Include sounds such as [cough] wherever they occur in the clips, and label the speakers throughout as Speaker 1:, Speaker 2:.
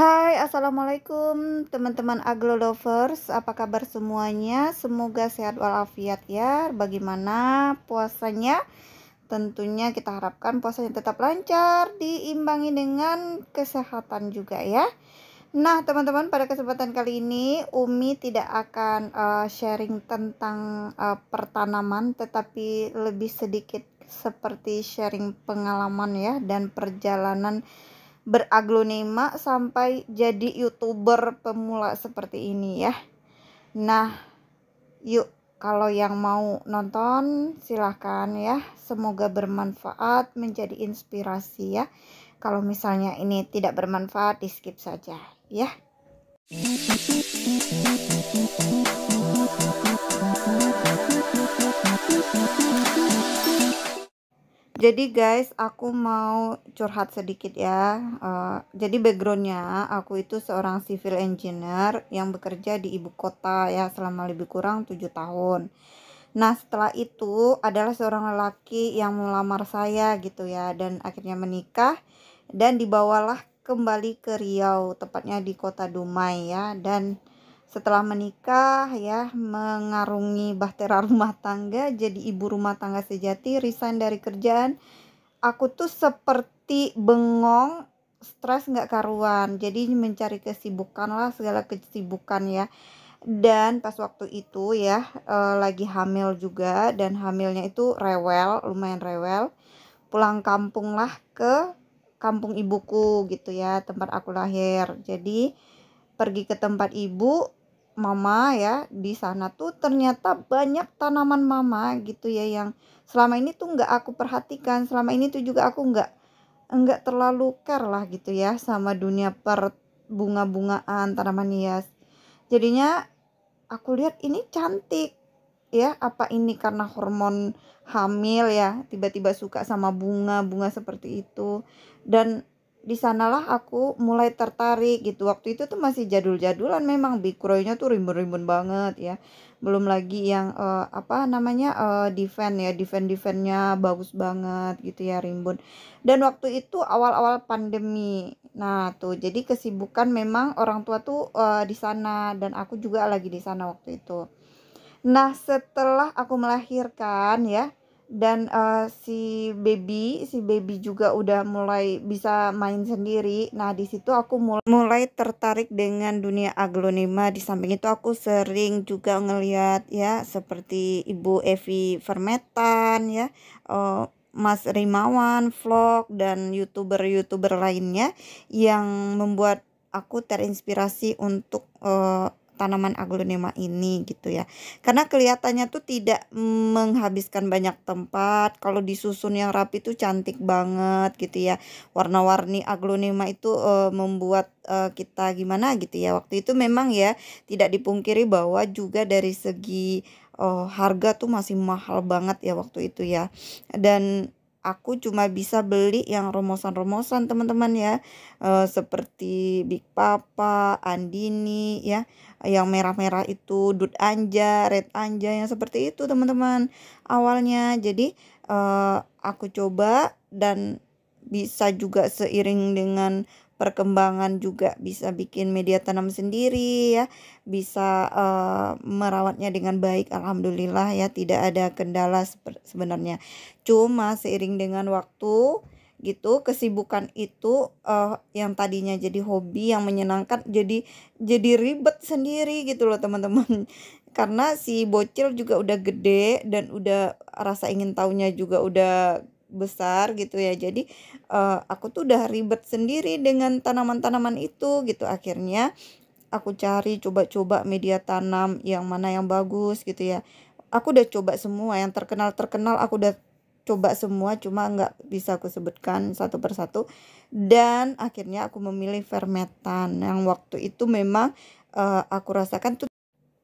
Speaker 1: Hai, Assalamualaikum teman-teman Aglo Lovers Apa kabar semuanya? Semoga sehat walafiat ya Bagaimana puasanya? Tentunya kita harapkan puasanya tetap lancar Diimbangi dengan kesehatan juga ya Nah teman-teman pada kesempatan kali ini Umi tidak akan uh, sharing tentang uh, pertanaman Tetapi lebih sedikit seperti sharing pengalaman ya Dan perjalanan perjalanan beraglonema sampai jadi youtuber pemula seperti ini ya nah yuk kalau yang mau nonton silahkan ya semoga bermanfaat menjadi inspirasi ya kalau misalnya ini tidak bermanfaat di skip saja ya jadi guys, aku mau curhat sedikit ya. Uh, jadi backgroundnya aku itu seorang civil engineer yang bekerja di ibu kota ya selama lebih kurang tujuh tahun. Nah setelah itu adalah seorang lelaki yang melamar saya gitu ya dan akhirnya menikah dan dibawalah kembali ke Riau tepatnya di kota Dumai ya dan setelah menikah ya mengarungi bahtera rumah tangga jadi ibu rumah tangga sejati resign dari kerjaan aku tuh seperti bengong stres nggak karuan jadi mencari kesibukan lah segala kesibukan ya dan pas waktu itu ya e, lagi hamil juga dan hamilnya itu rewel lumayan rewel pulang kampung lah ke kampung ibuku gitu ya tempat aku lahir jadi pergi ke tempat ibu mama ya di sana tuh ternyata banyak tanaman mama gitu ya yang selama ini tuh nggak aku perhatikan selama ini tuh juga aku nggak nggak terlalu care lah gitu ya sama dunia per bunga-bungaan tanaman hias jadinya aku lihat ini cantik ya apa ini karena hormon hamil ya tiba-tiba suka sama bunga bunga seperti itu dan di sanalah aku mulai tertarik gitu. Waktu itu tuh masih jadul-jadulan memang bikroynya tuh rimbun-rimbun banget ya. Belum lagi yang uh, apa namanya uh, eh, defend ya, defend-defendnya bagus banget gitu ya rimbun. Dan waktu itu awal-awal pandemi. Nah, tuh jadi kesibukan memang orang tua tuh uh, di sana dan aku juga lagi di sana waktu itu. Nah, setelah aku melahirkan ya, dan uh, si baby si baby juga udah mulai bisa main sendiri nah di situ aku mulai, mulai tertarik dengan dunia aglonema di samping itu aku sering juga ngeliat ya seperti ibu Evi Vermetan ya uh, Mas Rimawan vlog dan youtuber-youtuber lainnya yang membuat aku terinspirasi untuk uh, tanaman aglonema ini gitu ya. Karena kelihatannya tuh tidak menghabiskan banyak tempat. Kalau disusun yang rapi tuh cantik banget gitu ya. Warna-warni aglonema itu uh, membuat uh, kita gimana gitu ya. Waktu itu memang ya tidak dipungkiri bahwa juga dari segi uh, harga tuh masih mahal banget ya waktu itu ya. Dan aku cuma bisa beli yang romosan-romosan teman-teman ya e, seperti Big Papa, Andini ya yang merah-merah itu Dut Anja, Red Anja yang seperti itu teman-teman awalnya jadi e, aku coba dan bisa juga seiring dengan perkembangan juga bisa bikin media tanam sendiri ya bisa uh, merawatnya dengan baik alhamdulillah ya tidak ada kendala sebenarnya cuma seiring dengan waktu gitu kesibukan itu uh, yang tadinya jadi hobi yang menyenangkan jadi jadi ribet sendiri gitu loh teman-teman [laughs] karena si bocil juga udah gede dan udah rasa ingin tahunya juga udah besar gitu ya jadi uh, aku tuh udah ribet sendiri dengan tanaman-tanaman itu gitu akhirnya aku cari coba-coba media tanam yang mana yang bagus gitu ya aku udah coba semua yang terkenal terkenal aku udah coba semua cuma nggak bisa aku sebutkan satu persatu dan akhirnya aku memilih fermetan yang waktu itu memang uh, aku rasakan tuh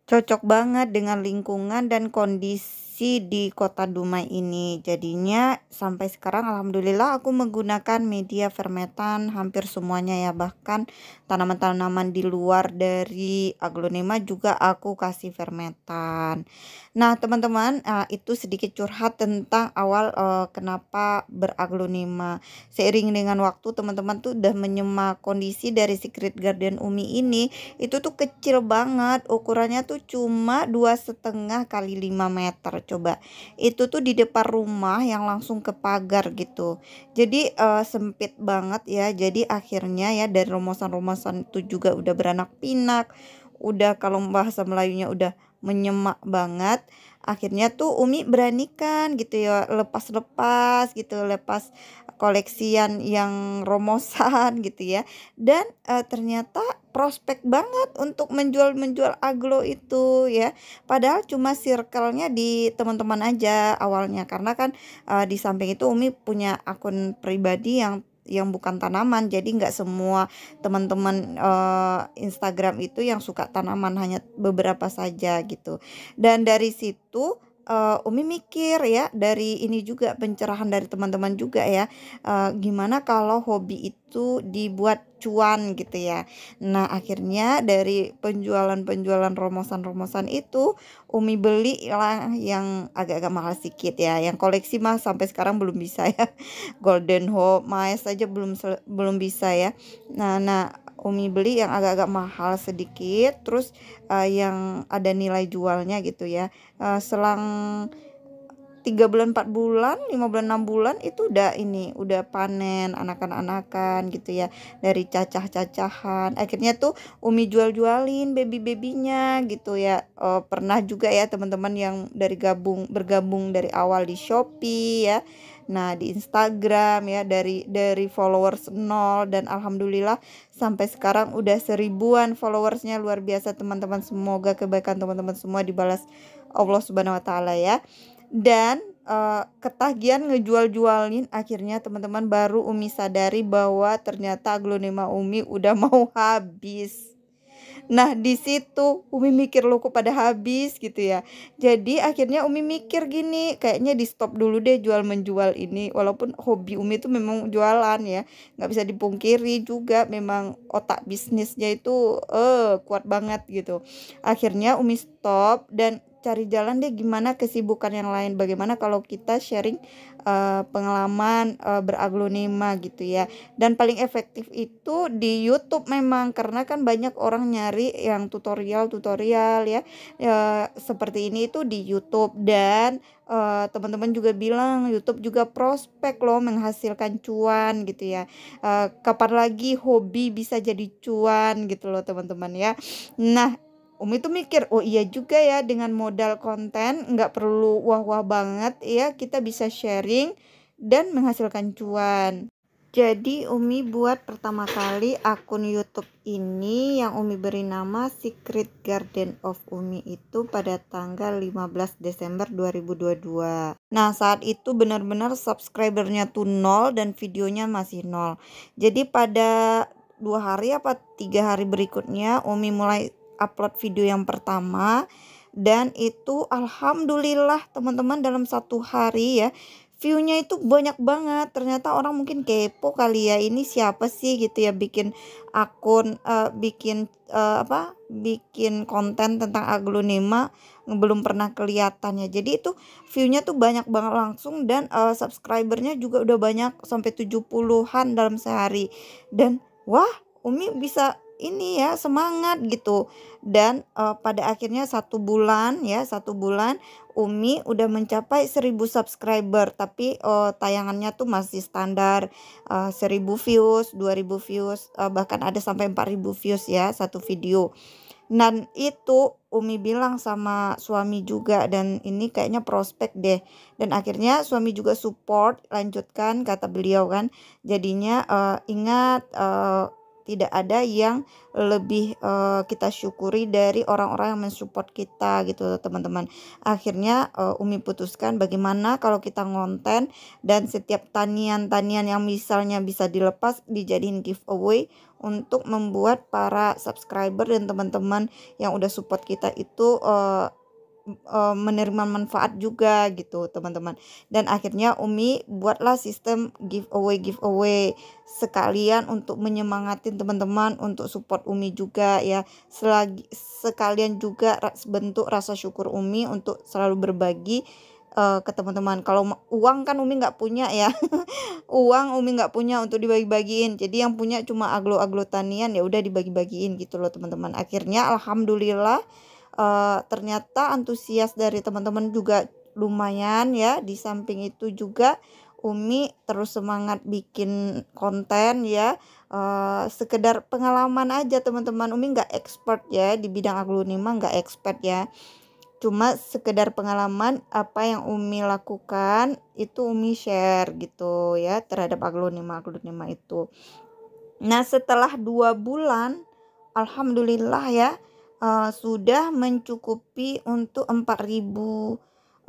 Speaker 1: cocok banget dengan lingkungan dan kondisi produksi di kota Dumai ini. Jadinya sampai sekarang alhamdulillah aku menggunakan media fermentan hampir semuanya ya. Bahkan tanaman-tanaman di luar dari aglonema juga aku kasih fermentan. Nah, teman-teman, eh, itu sedikit curhat tentang awal eh, kenapa beraglonema. Seiring dengan waktu teman-teman tuh udah menyemak kondisi dari Secret Garden Umi ini itu tuh kecil banget. Ukurannya tuh cuma dua setengah kali 5 meter coba itu tuh di depan rumah yang langsung ke pagar gitu jadi uh, sempit banget ya jadi akhirnya ya dari romosan-romosan itu juga udah beranak pinak udah kalau bahasa Melayunya udah menyemak banget akhirnya tuh Umi beranikan gitu ya lepas-lepas gitu lepas koleksian yang romosan [laughs] gitu ya dan uh, ternyata prospek banget untuk menjual-menjual aglo itu ya. Padahal cuma circle-nya di teman-teman aja awalnya karena kan uh, di samping itu Umi punya akun pribadi yang yang bukan tanaman jadi nggak semua teman-teman uh, Instagram itu yang suka tanaman hanya beberapa saja gitu dan dari situ uh, Umi mikir ya dari ini juga pencerahan dari teman-teman juga ya uh, gimana kalau hobi itu dibuat cuan gitu ya nah akhirnya dari penjualan-penjualan romosan-romosan itu Umi beli lah yang agak-agak mahal sedikit ya yang koleksi mah sampai sekarang belum bisa ya [laughs] Golden Hope maes aja belum belum bisa ya nah nah Umi beli yang agak-agak mahal sedikit terus uh, yang ada nilai jualnya gitu ya uh, selang tiga bulan empat bulan lima bulan enam bulan itu udah ini udah panen anakan-anakan gitu ya dari cacah-cacahan akhirnya tuh Umi jual-jualin baby-babynya gitu ya e, pernah juga ya teman-teman yang dari gabung bergabung dari awal di Shopee ya nah di Instagram ya dari dari followers nol dan alhamdulillah sampai sekarang udah seribuan followersnya luar biasa teman-teman semoga kebaikan teman-teman semua dibalas Allah Subhanahu Wa Taala ya dan uh, ketagihan ngejual-jualin akhirnya teman-teman baru Umi sadari bahwa ternyata aglonema Umi udah [laughs] mau habis. Nah di situ Umi mikir loko pada habis gitu ya Jadi akhirnya Umi mikir gini Kayaknya di stop dulu deh jual menjual ini Walaupun hobi Umi itu memang jualan ya Gak bisa dipungkiri juga Memang otak bisnisnya itu eh kuat banget gitu Akhirnya Umi stop dan cari jalan deh gimana kesibukan yang lain bagaimana kalau kita sharing uh, pengalaman uh, beraglonema gitu ya dan paling efektif itu di YouTube memang karena kan banyak orang nyari yang tutorial tutorial ya uh, seperti ini itu di YouTube dan uh, teman-teman juga bilang YouTube juga prospek loh menghasilkan cuan gitu ya uh, kapan lagi hobi bisa jadi cuan gitu loh teman-teman ya nah Umi tuh mikir, oh iya juga ya dengan modal konten nggak perlu wah-wah banget ya kita bisa sharing dan menghasilkan cuan. Jadi Umi buat pertama kali akun YouTube ini yang Umi beri nama Secret Garden of Umi itu pada tanggal 15 Desember 2022. Nah saat itu benar-benar subscribernya tuh nol dan videonya masih nol. Jadi pada dua hari apa tiga hari berikutnya Umi mulai upload video yang pertama dan itu alhamdulillah teman-teman dalam satu hari ya viewnya itu banyak banget ternyata orang mungkin kepo kali ya ini siapa sih gitu ya bikin akun uh, bikin uh, apa bikin konten tentang aglonema belum pernah kelihatannya jadi itu viewnya tuh banyak banget langsung dan uh, subscribernya juga udah banyak sampai 70-an dalam sehari dan wah Umi bisa ini ya semangat gitu dan uh, pada akhirnya satu bulan ya satu bulan Umi udah mencapai 1000 subscriber tapi uh, tayangannya tuh masih standar uh, eh, 1000 views 2000 views uh, bahkan ada sampai 4000 views ya satu video dan itu Umi bilang sama suami juga dan ini kayaknya prospek deh dan akhirnya suami juga support lanjutkan kata beliau kan jadinya uh, ingat uh, tidak ada yang lebih uh, kita syukuri dari orang-orang yang mensupport kita gitu teman-teman akhirnya uh, Umi putuskan bagaimana kalau kita ngonten dan setiap tanian-tanian yang misalnya bisa dilepas dijadiin giveaway untuk membuat para subscriber dan teman-teman yang udah support kita itu uh, uh, menerima manfaat juga gitu teman-teman dan akhirnya Umi buatlah sistem giveaway giveaway sekalian untuk menyemangatin teman-teman untuk support Umi juga ya selagi sekalian juga bentuk rasa syukur Umi untuk selalu berbagi uh, ke teman-teman. Kalau uang kan Umi nggak punya ya, [laughs] uang Umi nggak punya untuk dibagi-bagiin. Jadi yang punya cuma aglo-aglo tanian ya udah dibagi-bagiin gitu loh teman-teman. Akhirnya alhamdulillah uh, ternyata antusias dari teman-teman juga lumayan ya di samping itu juga Umi terus semangat bikin konten ya uh, sekedar pengalaman aja teman-teman Umi nggak expert ya di bidang aglonema nggak expert ya cuma sekedar pengalaman apa yang Umi lakukan itu Umi share gitu ya terhadap aglonema aglonema itu nah setelah dua bulan Alhamdulillah ya uh, sudah mencukupi untuk 4000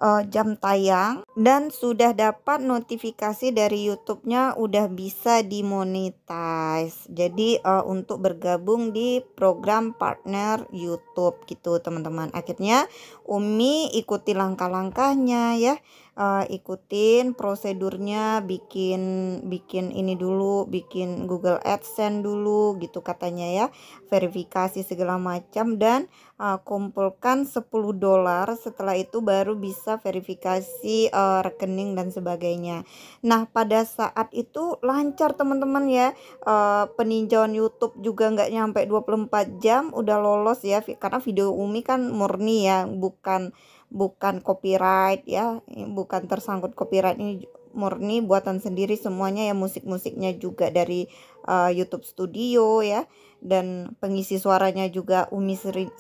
Speaker 1: uh, jam tayang dan sudah dapat notifikasi dari YouTube-nya udah bisa dimonetize. Jadi uh, untuk bergabung di program partner YouTube gitu teman-teman. Akhirnya Umi ikuti langkah-langkahnya ya. Uh, ikutin prosedurnya bikin bikin ini dulu bikin Google AdSense dulu gitu katanya ya verifikasi segala macam dan uh, kumpulkan 10 dolar setelah itu baru bisa verifikasi uh, rekening dan sebagainya nah pada saat itu lancar teman-teman ya uh, peninjauan YouTube juga nggak nyampe 24 jam udah lolos ya karena video Umi kan murni ya bukan bukan copyright ya bukan tersangkut copyright ini murni buatan sendiri semuanya ya musik-musiknya juga dari uh, YouTube Studio ya dan pengisi suaranya juga Umi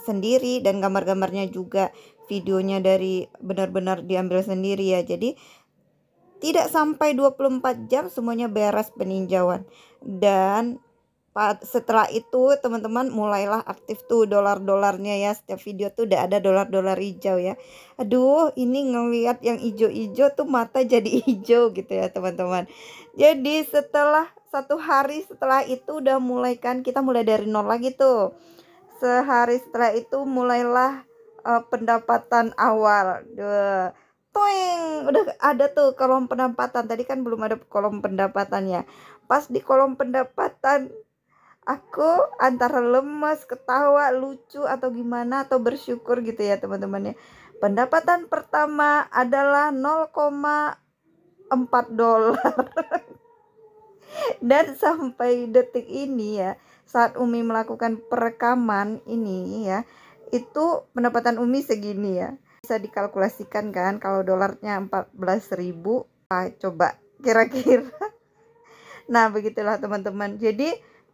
Speaker 1: sendiri dan gambar-gambarnya juga videonya dari benar-benar diambil sendiri ya. Jadi tidak sampai 24 jam semuanya beres peninjauan dan setelah itu teman-teman mulailah aktif tuh dolar-dolarnya ya setiap video tuh udah ada dolar-dolar hijau ya aduh ini ngelihat yang hijau-hijau tuh mata jadi [laughs] hijau gitu ya teman-teman jadi setelah satu hari setelah itu udah mulai kan kita mulai dari nol lagi tuh sehari setelah itu mulailah uh, pendapatan awal Duh. yang udah ada tuh kolom pendapatan. Tadi kan belum ada kolom pendapatannya. Pas di kolom pendapatan aku antara lemes, ketawa, lucu atau gimana atau bersyukur gitu ya teman-teman ya. Pendapatan pertama adalah 0,4 dolar. [laughs] Dan sampai detik ini ya, saat Umi melakukan perekaman ini ya, itu pendapatan Umi segini ya. Bisa dikalkulasikan kan kalau dolarnya 14.000, ah, coba kira-kira. [laughs] Nah, begitulah teman-teman. Jadi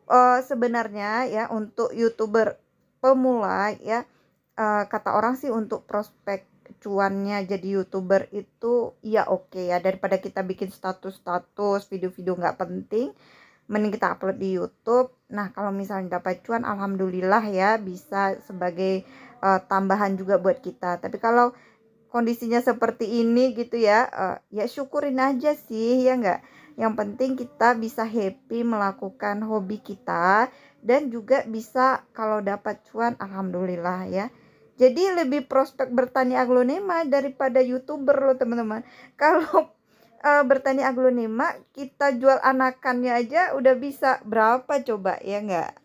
Speaker 1: uh, sebenarnya ya untuk youtuber pemula ya uh, kata orang sih untuk prospek cuannya jadi youtuber itu ya oke okay ya daripada kita bikin status-status video-video nggak penting mending kita upload di YouTube. Nah, kalau misalnya dapat cuan alhamdulillah ya bisa sebagai uh, tambahan juga buat kita. Tapi kalau kondisinya seperti ini gitu ya, uh, ya syukurin aja sih ya nggak yang penting kita bisa happy melakukan hobi kita dan juga bisa kalau dapat cuan alhamdulillah ya. Jadi lebih prospek bertani aglonema daripada YouTuber loh teman-teman. [laughs] Kalau uh, bertani aglonema kita jual anakannya aja udah bisa berapa coba ya enggak?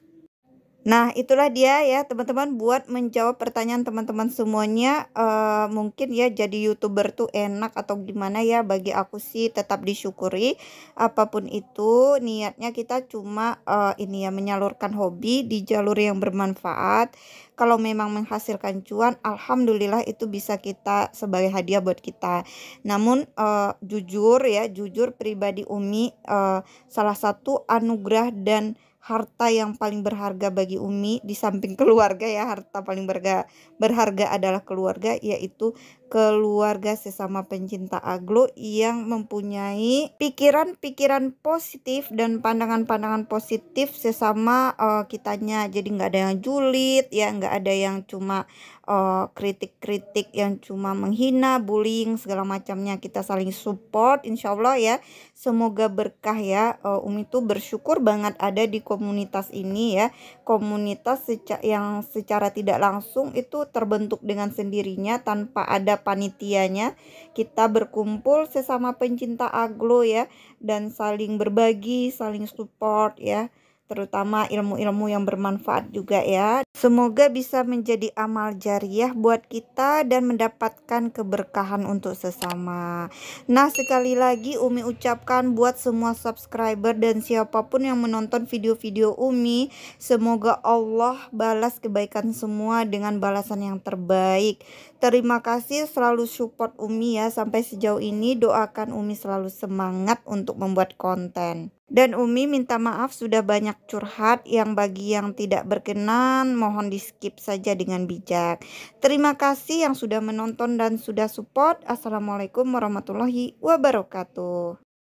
Speaker 1: Nah, itulah dia ya teman-teman buat menjawab pertanyaan teman-teman semuanya uh, mungkin ya jadi YouTuber tuh enak atau gimana ya bagi aku sih tetap disyukuri apapun itu niatnya kita cuma uh, ini ya menyalurkan hobi di jalur yang bermanfaat kalau memang menghasilkan cuan alhamdulillah itu bisa kita sebagai hadiah buat kita namun uh, jujur ya jujur pribadi Umi uh, salah satu anugerah dan harta yang paling berharga bagi Umi di samping [laughs] keluarga ya harta paling berharga berharga adalah keluarga yaitu keluarga sesama pencinta aglo yang mempunyai pikiran-pikiran positif dan pandangan-pandangan positif sesama uh, kitanya jadi nggak ada yang julid ya nggak ada yang cuma Eh, kritik-kritik uh, yang cuma menghina, bullying segala macamnya kita saling support insya Allah ya semoga berkah ya uh, Umi tuh bersyukur banget ada di komunitas ini ya komunitas seca yang secara tidak langsung itu terbentuk dengan sendirinya tanpa ada panitianya kita berkumpul sesama pencinta aglo ya dan saling berbagi saling support ya terutama ilmu-ilmu yang bermanfaat juga ya. Semoga bisa menjadi amal jariah buat kita dan mendapatkan keberkahan untuk sesama. Nah, sekali lagi Umi ucapkan buat semua subscriber dan siapapun yang menonton video-video Umi, semoga Allah balas kebaikan semua dengan balasan yang terbaik. Terima kasih selalu support Umi ya sampai sejauh ini doakan Umi selalu semangat untuk membuat konten. Dan Umi minta maaf sudah banyak curhat yang bagi yang tidak berkenan mohon di skip saja dengan bijak. Terima kasih yang sudah menonton dan sudah support. Assalamualaikum warahmatullahi wabarakatuh.